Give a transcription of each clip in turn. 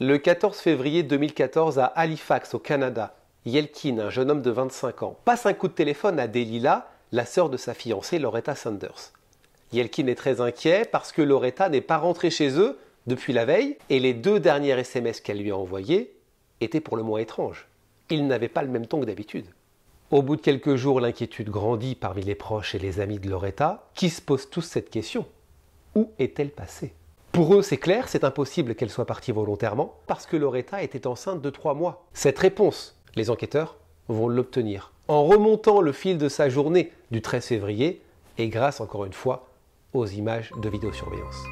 Le 14 février 2014 à Halifax, au Canada, Yelkin, un jeune homme de 25 ans, passe un coup de téléphone à Delilah, la sœur de sa fiancée Loretta Sanders. Yelkin est très inquiet parce que Loretta n'est pas rentrée chez eux depuis la veille et les deux derniers SMS qu'elle lui a envoyés étaient pour le moins étranges. Ils n'avaient pas le même ton que d'habitude. Au bout de quelques jours, l'inquiétude grandit parmi les proches et les amis de Loretta qui se posent tous cette question. Où est-elle passée pour eux, c'est clair, c'est impossible qu'elle soit partie volontairement, parce que Loretta était enceinte de trois mois. Cette réponse, les enquêteurs vont l'obtenir. En remontant le fil de sa journée du 13 février, et grâce encore une fois aux images de vidéosurveillance.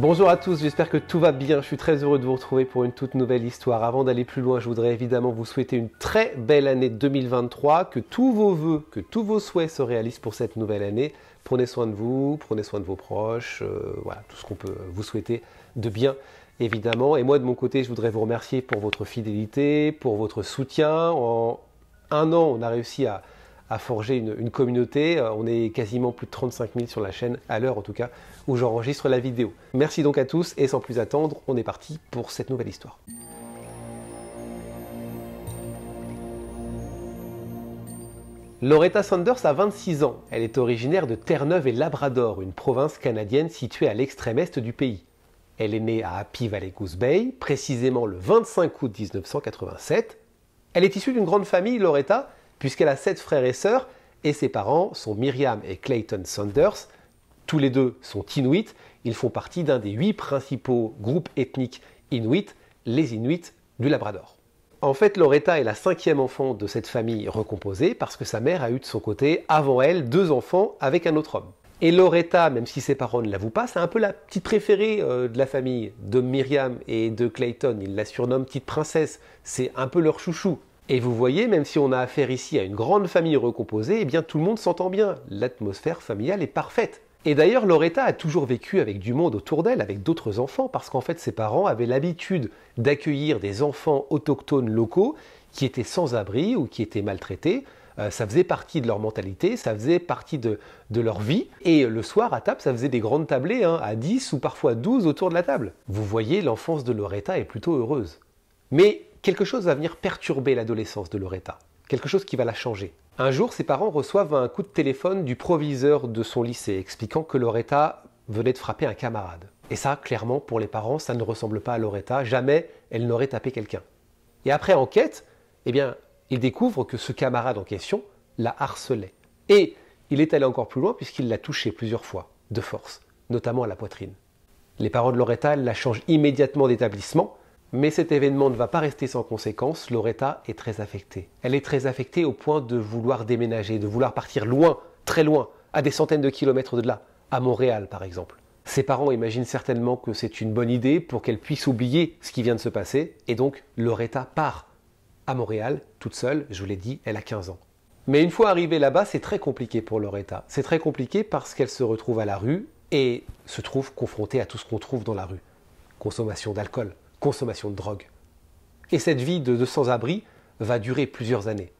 Bonjour à tous, j'espère que tout va bien. Je suis très heureux de vous retrouver pour une toute nouvelle histoire. Avant d'aller plus loin, je voudrais évidemment vous souhaiter une très belle année 2023, que tous vos vœux, que tous vos souhaits se réalisent pour cette nouvelle année. Prenez soin de vous, prenez soin de vos proches, euh, voilà, tout ce qu'on peut vous souhaiter de bien évidemment. Et moi, de mon côté, je voudrais vous remercier pour votre fidélité, pour votre soutien. En un an, on a réussi à à forger une, communauté. Euh, on est quasiment plus de 35 000 sur la chaîne, à l'heure en tout cas, où j'enregistre la vidéo. Merci donc à tous et sans plus attendre, on est parti pour cette nouvelle histoire. Loretta Sanders a 26 ans. Elle est originaire de Terre-Neuve et Labrador, une province canadienne située à l'extrême est du pays. Elle est née à Happy Valley Goose Bay, précisément le 25 août 1987. Elle est issue d'une grande famille, Loretta, puisqu'elle a sept frères et sœurs, et ses parents sont Miriam et Clayton Saunders. Tous les deux sont Inuits, ils font partie d'un des huit principaux groupes ethniques Inuits, les Inuits du Labrador. En fait, Loretta est la cinquième enfant de cette famille recomposée parce que sa mère a eu de son côté, avant elle, deux enfants avec un autre homme. Et Loretta, même si ses parents ne l'avouent pas, c'est un peu la petite préférée euh, de la famille, de Myriam et de Clayton. Ils la surnomment petite princesse. C'est un peu leur chouchou. Et vous voyez, même si on a affaire ici à une grande famille recomposée, eh bien tout le monde s'entend bien. L'atmosphère familiale est parfaite. Et d'ailleurs, Loretta a toujours vécu avec du monde autour d'elle, avec d'autres enfants, parce qu'en fait ses parents avaient l'habitude d'accueillir des enfants autochtones locaux qui étaient sans abri ou qui étaient maltraités. Euh, ça faisait partie de leur mentalité, ça faisait partie de, leur vie. Et le soir, à table, ça faisait des grandes tablées, hein, à 10 ou parfois 12 autour de la table. Vous voyez, l'enfance de Loretta est plutôt heureuse. Mais quelque chose va venir perturber l'adolescence de Loretta, quelque chose qui va la changer. Un jour, ses parents reçoivent un coup de téléphone du proviseur de son lycée expliquant que Loretta venait de frapper un camarade. Et ça, clairement, pour les parents, ça ne ressemble pas à Loretta, jamais elle n'aurait tapé quelqu'un. Et après enquête, eh bien, ils découvrent que ce camarade en question la harcelait. Et il est allé encore plus loin puisqu'il l'a touchée plusieurs fois, de force, notamment à la poitrine. Les parents de Loretta la changent immédiatement d'établissement mais cet événement ne va pas rester sans conséquence. Loretta est très affectée. Elle est très affectée au point de vouloir déménager, de vouloir partir loin, très loin, à des centaines de kilomètres de là, à Montréal par exemple. Ses parents imaginent certainement que c'est une bonne idée pour qu'elle puisse oublier ce qui vient de se passer, et donc Loretta part à Montréal, toute seule, je vous l'ai dit, elle a 15 ans. Mais une fois arrivée là-bas, c'est très compliqué pour Loretta. C'est très compliqué parce qu'elle se retrouve à la rue et se trouve confrontée à tout ce qu'on trouve dans la rue. Consommation d'alcool, consommation de drogue. Et cette vie de, sans-abri va durer plusieurs années.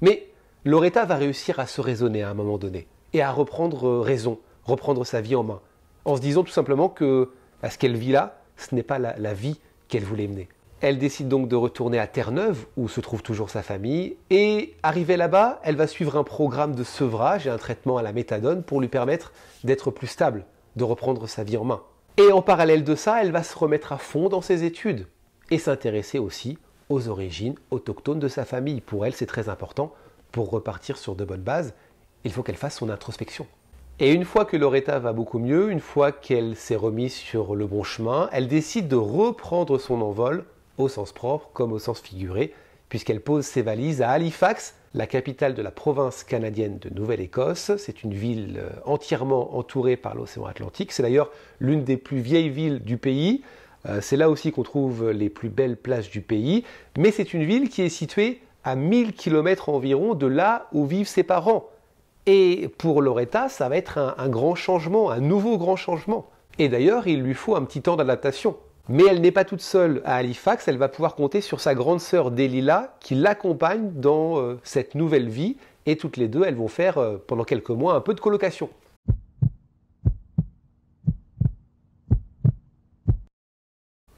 Mais Loretta va réussir à se raisonner à un moment donné et à reprendre euh, raison, reprendre sa vie en main, en se disant tout simplement que à ce qu'elle vit là, ce n'est pas la, la vie qu'elle voulait mener. Elle décide donc de retourner à Terre-Neuve, où se trouve toujours sa famille, et arrivée là-bas, elle va suivre un programme de sevrage et un traitement à la méthadone pour lui permettre d'être plus stable, de reprendre sa vie en main. Et en parallèle de ça, elle va se remettre à fond dans ses études et s'intéresser aussi aux origines autochtones de sa famille. Pour elle, c'est très important. Pour repartir sur de bonnes bases, il faut qu'elle fasse son introspection. Et une fois que Loretta va beaucoup mieux, une fois qu'elle s'est remise sur le bon chemin, elle décide de reprendre son envol, au sens propre comme au sens figuré, puisqu'elle pose ses valises à Halifax, la capitale de la province canadienne de Nouvelle-Écosse. C'est une ville euh, entièrement entourée par l'océan Atlantique. C'est d'ailleurs l'une des plus vieilles villes du pays. Euh, c'est là aussi qu'on trouve les plus belles places du pays. Mais c'est une ville qui est située à 1000 km environ de là où vivent ses parents. Et pour Loretta, ça va être un grand changement, un nouveau grand changement. Et d'ailleurs, il lui faut un petit temps d'adaptation. Mais elle n'est pas toute seule à Halifax, elle va pouvoir compter sur sa grande sœur Delilah qui l'accompagne dans euh, cette nouvelle vie et toutes les deux elles vont faire euh, pendant quelques mois un peu de colocation.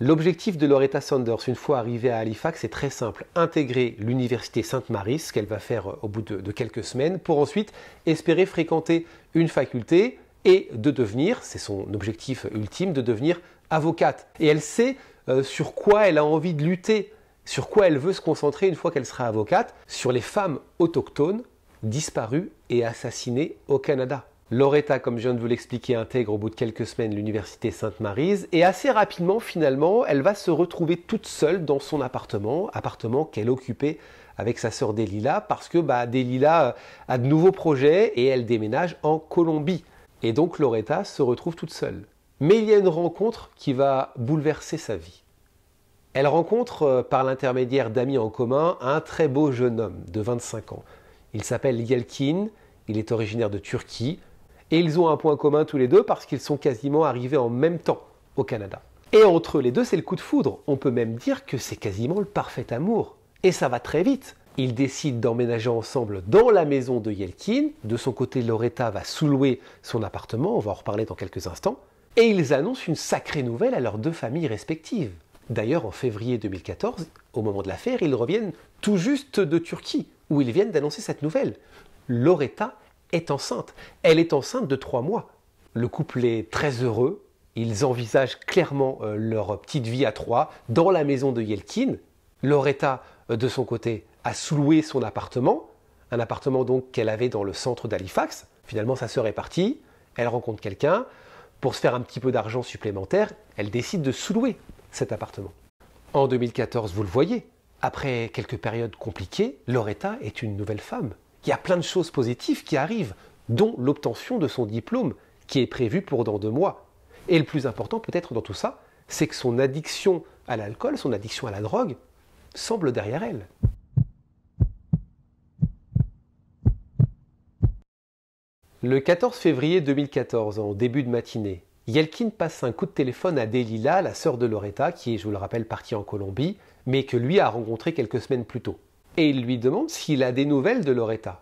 L'objectif de Loretta Sanders, une fois arrivée à Halifax, est très simple. Intégrer l'université Sainte-Marie, ce qu'elle va faire euh, au bout de, quelques semaines, pour ensuite espérer fréquenter une faculté et de devenir, c'est son objectif ultime, de devenir avocate. Et elle sait euh, sur quoi elle a envie de lutter, sur quoi elle veut se concentrer une fois qu'elle sera avocate, sur les femmes autochtones disparues et assassinées au Canada. Loretta, comme je viens de vous l'expliquer, intègre au bout de quelques semaines l'université Sainte-Marise et assez rapidement, finalement, elle va se retrouver toute seule dans son appartement, appartement qu'elle occupait avec sa sœur Delila parce que bah, Delila euh, a de nouveaux projets et elle déménage en Colombie. Et donc Loretta se retrouve toute seule. Mais il y a une rencontre qui va bouleverser sa vie. Elle rencontre, euh, par l'intermédiaire d'amis en commun, un très beau jeune homme de 25 ans. Il s'appelle Yelkin, il est originaire de Turquie, et ils ont un point commun tous les deux parce qu'ils sont quasiment arrivés en même temps au Canada. Et entre les deux, c'est le coup de foudre. On peut même dire que c'est quasiment le parfait amour. Et ça va très vite. Ils décident d'emménager ensemble dans la maison de Yelkin. De son côté, Loretta va sous-louer son appartement, on va en reparler dans quelques instants et ils annoncent une sacrée nouvelle à leurs deux familles respectives. D'ailleurs, en février 2014, au moment de l'affaire, ils reviennent tout juste de Turquie, où ils viennent d'annoncer cette nouvelle. Loretta est enceinte. Elle est enceinte de trois mois. Le couple est très heureux. Ils envisagent clairement euh, leur petite vie à trois dans la maison de Yelkin. Loretta, euh, de son côté, a sous son appartement, un appartement donc qu'elle avait dans le centre d'Halifax. Finalement, sa sœur est partie, elle rencontre quelqu'un, pour se faire un petit peu d'argent supplémentaire, elle décide de sous-louer cet appartement. En 2014, vous le voyez, après quelques périodes compliquées, Loretta est une nouvelle femme. Il y a plein de choses positives qui arrivent, dont l'obtention de son diplôme, qui est prévu pour dans deux mois. Et le plus important peut-être dans tout ça, c'est que son addiction à l'alcool, son addiction à la drogue, semble derrière elle. Le 14 février 2014, en début de matinée, Yelkin passe un coup de téléphone à Delila, la sœur de Loretta, qui est, je vous le rappelle, partie en Colombie, mais que lui a rencontré quelques semaines plus tôt. Et il lui demande s'il a des nouvelles de Loretta.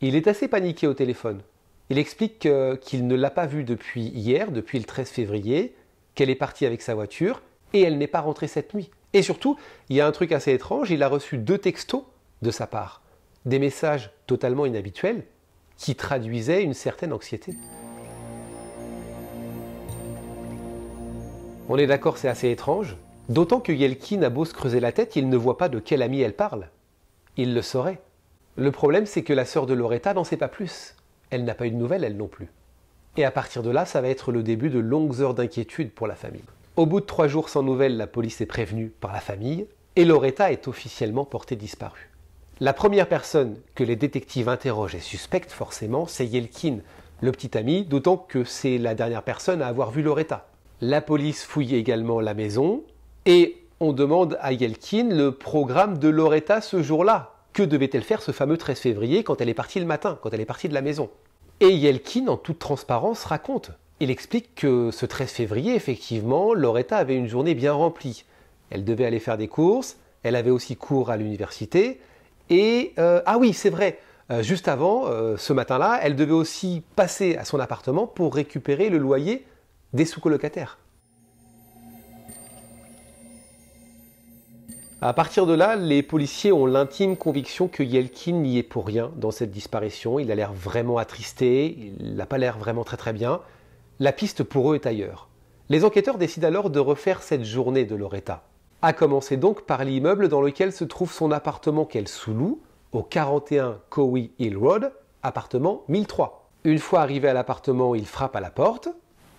Il est assez paniqué au téléphone. Il explique qu'il ne l'a pas vue depuis hier, depuis le 13 février, qu'elle est partie avec sa voiture, et elle n'est pas rentrée cette nuit. Et surtout, il y a un truc assez étrange, il a reçu deux textos de sa part. Des messages totalement inhabituels, qui traduisait une certaine anxiété. On est d'accord, c'est assez étrange, d'autant que Yelkin a beau se creuser la tête, il ne voit pas de quel ami elle parle. Il le saurait. Le problème, c'est que la sœur de Loretta n'en sait pas plus. Elle n'a pas eu de nouvelles, elle non plus. Et à partir de là, ça va être le début de longues heures d'inquiétude pour la famille. Au bout de trois jours sans nouvelles, la police est prévenue par la famille et Loretta est officiellement portée disparue. La première personne que les détectives interrogent et suspectent forcément, c'est Yelkin, le petit ami, d'autant que c'est la dernière personne à avoir vu Loretta. La police fouille également la maison et on demande à Yelkin le programme de Loretta ce jour-là. Que devait-elle faire ce fameux 13 février quand elle est partie le matin, quand elle est partie de la maison Et Yelkin, en toute transparence, raconte. Il explique que ce 13 février, effectivement, Loretta avait une journée bien remplie. Elle devait aller faire des courses, elle avait aussi cours à l'université, et euh, ah oui, c'est vrai, euh, juste avant, euh, ce matin-là, elle devait aussi passer à son appartement pour récupérer le loyer des sous-colocataires. À partir de là, les policiers ont l'intime conviction que Yelkin n'y est pour rien dans cette disparition. Il a l'air vraiment attristé, il n'a pas l'air vraiment très très bien. La piste pour eux est ailleurs. Les enquêteurs décident alors de refaire cette journée de Loretta. À commencer donc par l'immeuble dans lequel se trouve son appartement qu'elle sous-loue, au 41 Cowie Hill Road, appartement 1003. Une fois arrivé à l'appartement, il frappe à la porte,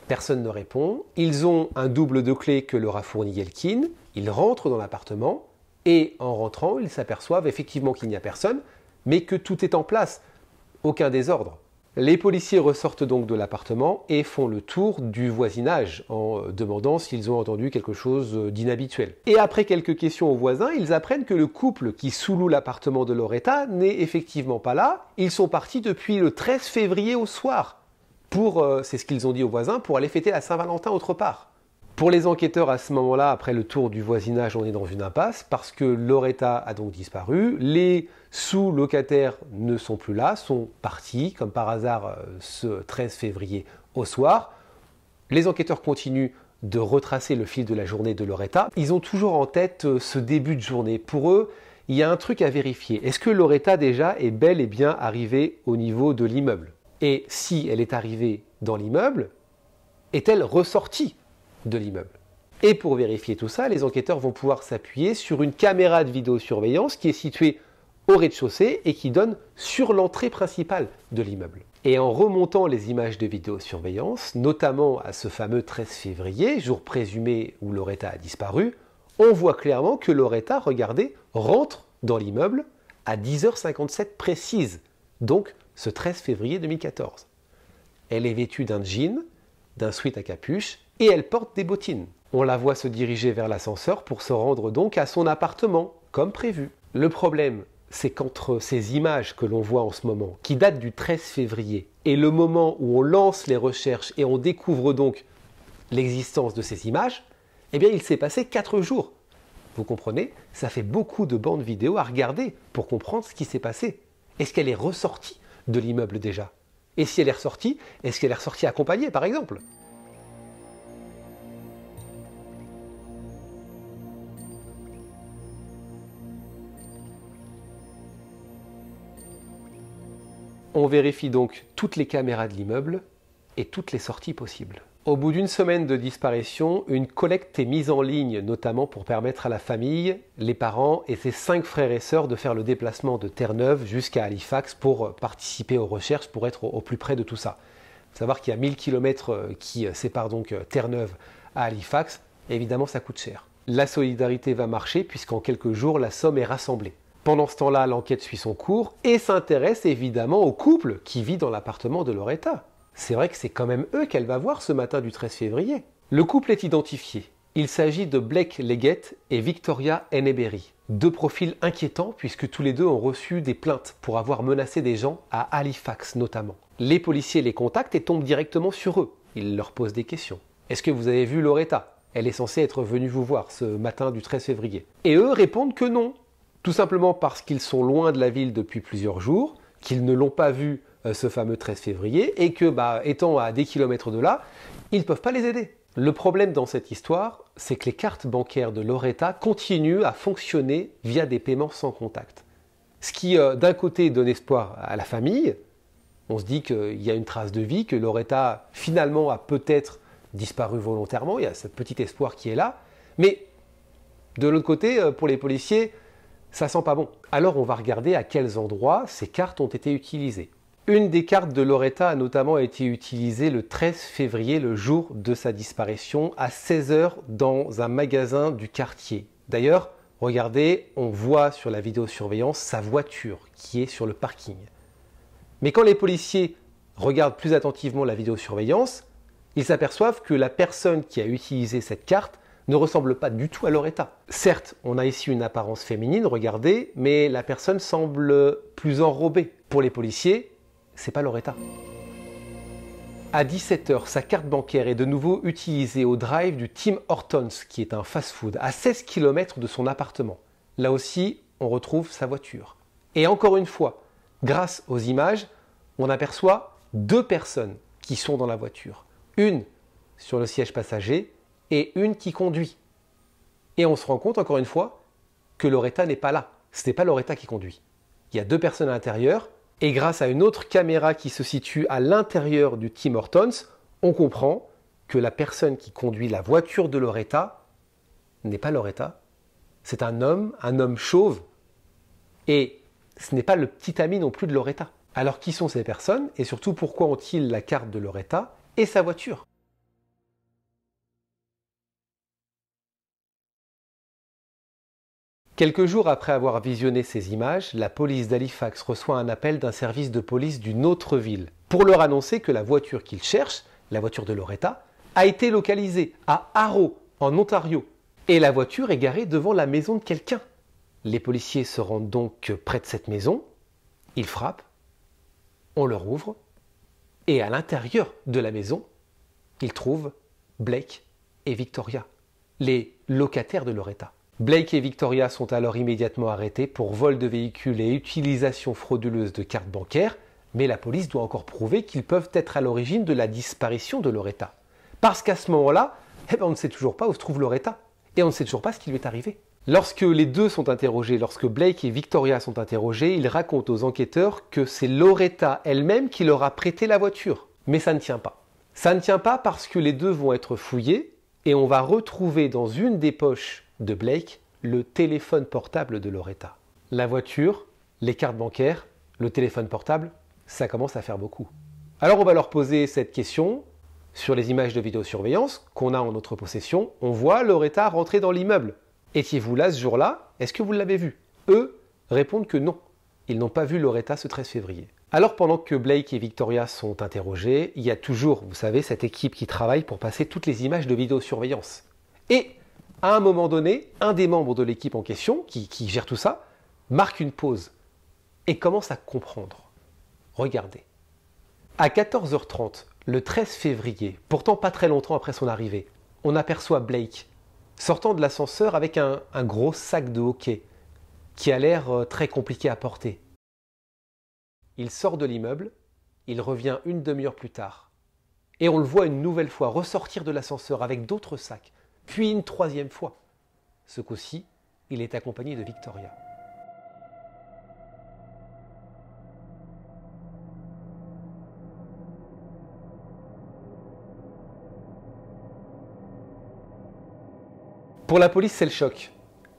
personne ne répond, ils ont un double de clé que leur a fourni Yelkin, ils rentrent dans l'appartement, et en rentrant, ils s'aperçoivent effectivement qu'il n'y a personne, mais que tout est en place, aucun désordre. Les policiers ressortent donc de l'appartement et font le tour du voisinage en euh, demandant s'ils ont entendu quelque chose euh, d'inhabituel. Et après quelques questions aux voisins, ils apprennent que le couple qui sous-loue l'appartement de Loretta n'est effectivement pas là. Ils sont partis depuis le 13 février au soir pour, euh, c'est ce qu'ils ont dit aux voisins, pour aller fêter la Saint-Valentin autre part. Pour les enquêteurs, à ce moment-là, après le tour du voisinage, on est dans une impasse parce que Loretta a donc disparu. Les sous-locataires ne sont plus là, sont partis, comme par hasard euh, ce 13 février au soir. Les enquêteurs continuent de retracer le fil de la journée de Loretta. Ils ont toujours en tête euh, ce début de journée. Pour eux, il y a un truc à vérifier. Est-ce que Loretta déjà est bel et bien arrivée au niveau de l'immeuble Et si elle est arrivée dans l'immeuble, est-elle ressortie de l'immeuble Et pour vérifier tout ça, les enquêteurs vont pouvoir s'appuyer sur une caméra de vidéosurveillance qui est située au rez-de-chaussée et qui donne sur l'entrée principale de l'immeuble. Et en remontant les images de vidéosurveillance, notamment à ce fameux 13 février, jour présumé où Loretta a disparu, on voit clairement que Loretta, regardez, rentre dans l'immeuble à 10h57 précise, donc ce 13 février 2014. Elle est vêtue d'un jean, d'un sweat à capuche et elle porte des bottines. On la voit se diriger vers l'ascenseur pour se rendre donc à son appartement, comme prévu. Le problème, c'est qu'entre ces images que l'on voit en ce moment, qui datent du 13 février, et le moment où on lance les recherches et on découvre donc l'existence de ces images, eh bien il s'est passé 4 jours. Vous comprenez Ça fait beaucoup de bandes vidéo à regarder pour comprendre ce qui s'est passé. Est-ce qu'elle est ressortie de l'immeuble déjà Et si elle est ressortie, est-ce qu'elle est ressortie accompagnée par exemple On vérifie donc toutes les caméras de l'immeuble et toutes les sorties possibles. Au bout d'une semaine de disparition, une collecte est mise en ligne, notamment pour permettre à la famille, les parents et ses cinq frères et sœurs de faire le déplacement de Terre-Neuve jusqu'à Halifax pour euh, participer aux recherches, pour être au plus près de tout ça. savoir qu'il y a 1000 km euh, qui euh, séparent donc Terre-Neuve à Halifax, évidemment ça coûte cher. La solidarité va marcher puisqu'en quelques jours la somme est rassemblée. Pendant ce temps-là, l'enquête suit son cours et s'intéresse évidemment au couple qui vit dans l'appartement de Loretta. C'est vrai que c'est quand même eux qu'elle va voir ce matin du 13 février. Le couple est identifié. Il s'agit de Blake Leggett et Victoria Henneberry. Deux profils inquiétants puisque tous les deux ont reçu des plaintes pour avoir menacé des gens à Halifax notamment. Les policiers les contactent et tombent directement sur eux. Ils leur posent des questions. Est-ce que vous avez vu Loretta Elle est censée être venue vous voir ce matin du 13 février. Et eux répondent que non, tout simplement parce qu'ils sont loin de la ville depuis plusieurs jours, qu'ils ne l'ont pas vu euh, ce fameux 13 février, et que, bah, étant à des kilomètres de là, ils ne peuvent pas les aider. Le problème dans cette histoire, c'est que les cartes bancaires de Loretta continuent à fonctionner via des paiements sans contact. Ce qui, euh, d'un côté, donne espoir à la famille, on se dit qu'il y a une trace de vie, que Loretta finalement a peut-être disparu volontairement, il y a ce petit espoir qui est là. Mais de l'autre côté, euh, pour les policiers, ça sent pas bon. Alors on va regarder à quels endroits ces cartes ont été utilisées. Une des cartes de Loretta a notamment été utilisée le 13 février, le jour de sa disparition, à 16h dans un magasin du quartier. D'ailleurs, regardez, on voit sur la vidéosurveillance sa voiture qui est sur le parking. Mais quand les policiers regardent plus attentivement la vidéosurveillance, ils s'aperçoivent que la personne qui a utilisé cette carte ne ressemble pas du tout à leur Certes, on a ici une apparence féminine, regardez, mais la personne semble plus enrobée. Pour les policiers, c'est pas leur état. À 17h, sa carte bancaire est de nouveau utilisée au drive du Tim Hortons, qui est un fast-food, à 16 km de son appartement. Là aussi, on retrouve sa voiture. Et encore une fois, grâce aux images, on aperçoit deux personnes qui sont dans la voiture. Une sur le siège passager et une qui conduit. Et on se rend compte, encore une fois, que Loretta n'est pas là. Ce n'est pas Loretta qui conduit. Il y a deux personnes à l'intérieur, et grâce à une autre caméra qui se situe à l'intérieur du Tim Hortons, on comprend que la personne qui conduit la voiture de Loretta n'est pas Loretta, c'est un homme, un homme chauve, et ce n'est pas le petit ami non plus de Loretta. Alors qui sont ces personnes et surtout pourquoi ont-ils la carte de Loretta et sa voiture Quelques jours après avoir visionné ces images, la police d'Halifax reçoit un appel d'un service de police d'une autre ville pour leur annoncer que la voiture qu'ils cherchent, la voiture de Loretta, a été localisée à Harrow, en Ontario, et la voiture est garée devant la maison de quelqu'un. Les policiers se rendent donc près de cette maison, ils frappent, on leur ouvre, et à l'intérieur de la maison, ils trouvent Blake et Victoria, les locataires de Loretta. Blake et Victoria sont alors immédiatement arrêtés pour vol de véhicules et utilisation frauduleuse de cartes bancaires, mais la police doit encore prouver qu'ils peuvent être à l'origine de la disparition de Loretta. Parce qu'à ce moment-là, eh ben, on ne sait toujours pas où se trouve Loretta, et on ne sait toujours pas ce qui lui est arrivé. Lorsque les deux sont interrogés, lorsque Blake et Victoria sont interrogés, ils racontent aux enquêteurs que c'est Loretta elle-même qui leur a prêté la voiture. Mais ça ne tient pas. Ça ne tient pas parce que les deux vont être fouillés et on va retrouver dans une des poches de Blake le téléphone portable de Loretta. La voiture, les cartes bancaires, le téléphone portable, ça commence à faire beaucoup. Alors on va leur poser cette question. Sur les images de vidéosurveillance qu'on a en notre possession, on voit Loretta rentrer dans l'immeuble. Étiez-vous là ce jour-là Est-ce que vous l'avez vu Eux répondent que non. Ils n'ont pas vu Loretta ce 13 février. Alors pendant que Blake et Victoria sont interrogés, il y a toujours, vous savez, cette équipe qui travaille pour passer toutes les images de vidéosurveillance. Et à un moment donné, un des membres de l'équipe en question, qui, gère tout ça, marque une pause et commence à comprendre. Regardez. À 14h30, le 13 février, pourtant pas très longtemps après son arrivée, on aperçoit Blake sortant de l'ascenseur avec un, gros sac de hockey qui a l'air euh, très compliqué à porter. Il sort de l'immeuble, il revient une demi-heure plus tard, et on le voit une nouvelle fois ressortir de l'ascenseur avec d'autres sacs, puis une troisième fois. Ce coup-ci, il est accompagné de Victoria. Pour la police, c'est le choc.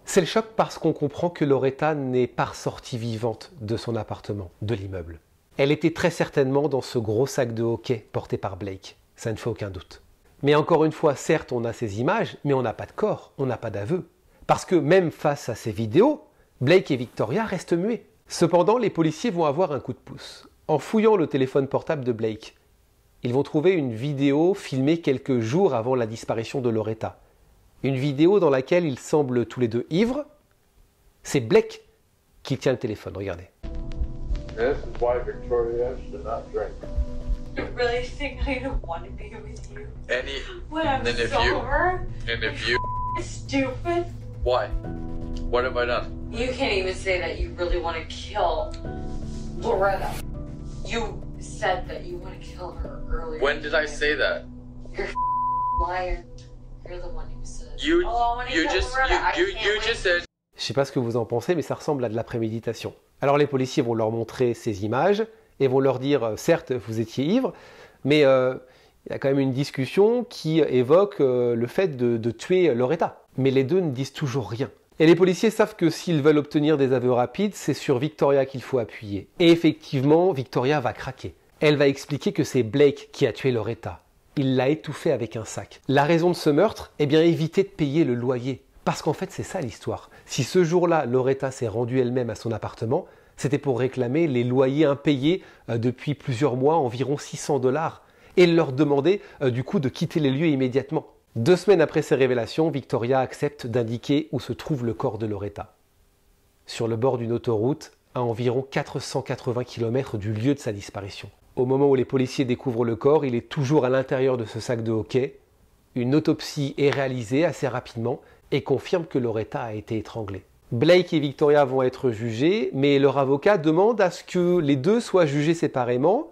C'est le choc parce qu'on comprend que Loretta n'est pas ressortie vivante de son appartement, de l'immeuble. Elle était très certainement dans ce gros sac de hockey porté par Blake. Ça ne fait aucun doute. Mais encore une fois, certes, on a ces images, mais on n'a pas de corps, on n'a pas d'aveu. Parce que même face à ces vidéos, Blake et Victoria restent muets. Cependant, les policiers vont avoir un coup de pouce. En fouillant le téléphone portable de Blake, ils vont trouver une vidéo filmée quelques jours avant la disparition de Loretta. Une vidéo dans laquelle ils semblent tous les deux ivres. C'est Blake qui tient le téléphone, regardez really think I don't want to be with you. Any when I'm and if sober, you, and if you stupid. Why? What have I done? You can't even say that you really want to kill Loretta. You said that you want to kill her earlier. When did I say that? You're liar. You're the one who said. You, oh, you just, Loretta. you, you, you just said. Je sais pas ce que vous en pensez, mais ça ressemble à de la préméditation. Alors les policiers vont leur montrer ces images et vont leur dire euh, certes, vous étiez ivre, mais euh, il y a quand même une discussion qui évoque euh, le fait de, de, tuer Loretta. Mais les deux ne disent toujours rien. Et les policiers savent que s'ils veulent obtenir des aveux rapides, c'est sur Victoria qu'il faut appuyer. Et effectivement, Victoria va craquer. Elle va expliquer que c'est Blake qui a tué Loretta. Il l'a étouffée avec un sac. La raison de ce meurtre Eh bien, éviter de payer le loyer. Parce qu'en fait, c'est ça l'histoire. Si ce jour-là, Loretta s'est rendue elle-même à son appartement, c'était pour réclamer les loyers impayés euh, depuis plusieurs mois, environ 600 dollars, et leur demander euh, du coup de quitter les lieux immédiatement. Deux semaines après ces révélations, Victoria accepte d'indiquer où se trouve le corps de Loretta. Sur le bord d'une autoroute, à environ 480 km du lieu de sa disparition. Au moment où les policiers découvrent le corps, il est toujours à l'intérieur de ce sac de hockey. Une autopsie est réalisée assez rapidement et confirme que Loretta a été étranglée. Blake et Victoria vont être jugés, mais leur avocat demande à ce que les deux soient jugés séparément,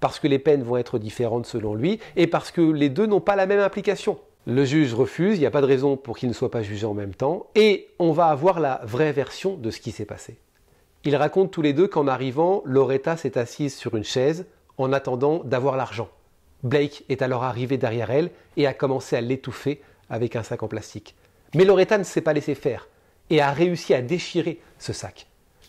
parce que les peines vont être différentes selon lui, et parce que les deux n'ont pas la même implication. Le juge refuse, il n'y a pas de raison pour qu'ils ne soient pas jugés en même temps, et on va avoir la vraie version de ce qui s'est passé. Ils racontent tous les deux qu'en arrivant, Loretta s'est assise sur une chaise en attendant d'avoir l'argent. Blake est alors arrivé derrière elle et a commencé à l'étouffer avec un sac en plastique. Mais Loretta ne s'est pas laissé faire et a réussi à déchirer ce sac.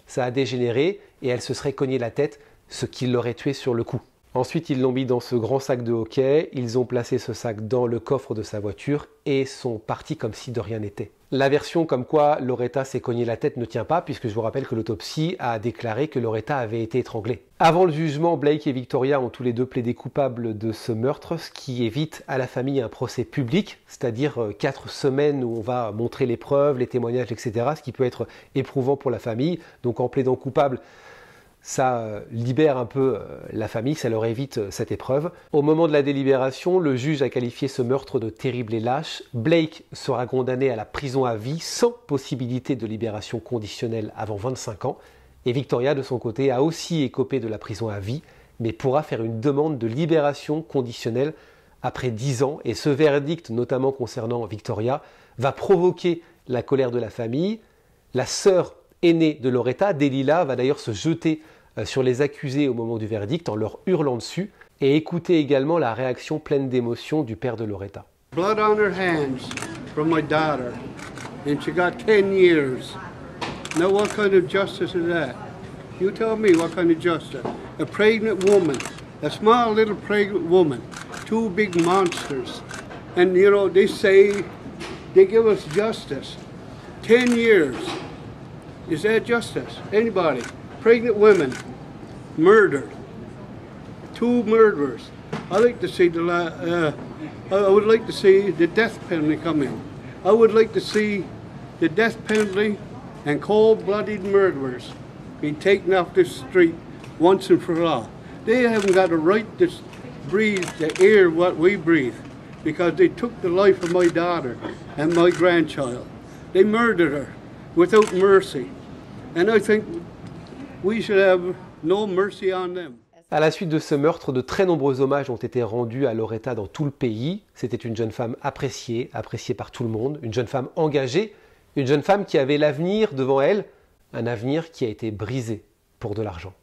Ça a dégénéré et elle se serait cognée la tête, ce qui l'aurait tuée sur le coup. Ensuite, ils l'ont mis dans ce grand sac de hockey, ils ont placé ce sac dans le coffre de sa voiture et sont partis comme si de rien n'était. La version comme quoi Loretta s'est cogné la tête ne tient pas puisque je vous rappelle que l'autopsie a déclaré que Loretta avait été étranglée. Avant le jugement, Blake et Victoria ont tous les deux plaidé coupables de ce meurtre, ce qui évite à la famille un procès public, c'est-à-dire euh, quatre semaines où on va montrer les preuves, les témoignages, etc., ce qui peut être éprouvant pour la famille. Donc en plaidant coupable, ça euh, libère un peu euh, la famille, ça leur évite euh, cette épreuve. Au moment de la délibération, le juge a qualifié ce meurtre de terrible et lâche. Blake sera condamné à la prison à vie sans possibilité de libération conditionnelle avant 25 ans. Et Victoria, de son côté, a aussi écopé de la prison à vie, mais pourra faire une demande de libération conditionnelle après 10 ans. Et ce verdict, notamment concernant Victoria, va provoquer la colère de la famille. La sœur aînée de Loretta, Delila, va d'ailleurs se jeter euh, sur les accusés au moment du verdict en leur hurlant dessus et écouter également la réaction pleine d'émotion du père de Loretta. Blood on her hands from my daughter and she got 10 years. Now what kind of justice is that? You tell me what kind of justice. A pregnant woman, a small little pregnant woman, two big monsters. And you know, they say they give us justice. 10 years. Is that justice? Anybody? Pregnant women, murdered, two murderers. I like to see the uh, I would like to see the death penalty come in. I would like to see the death penalty and cold-blooded murderers be taken off the street once and for all. They haven't got a right to breathe, to air what we breathe, because they took the life of my daughter and my grandchild. They murdered her without mercy. À la suite de ce meurtre, de très nombreux hommages ont été rendus à Loretta dans tout le pays. C'était une jeune femme appréciée, appréciée par tout le monde, une jeune femme engagée, une jeune femme qui avait l'avenir devant elle, un avenir qui a été brisé pour de l'argent.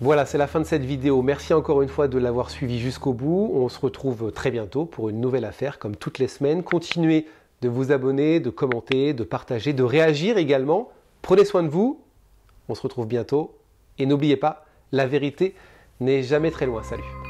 Voilà, c'est la fin de cette vidéo. Merci encore une fois de l'avoir suivi jusqu'au bout. On se retrouve très bientôt pour une nouvelle affaire, comme toutes les semaines. Continuez de vous abonner, de commenter, de partager, de réagir également. Prenez soin de vous. On se retrouve bientôt. Et n'oubliez pas, la vérité n'est jamais très loin. Salut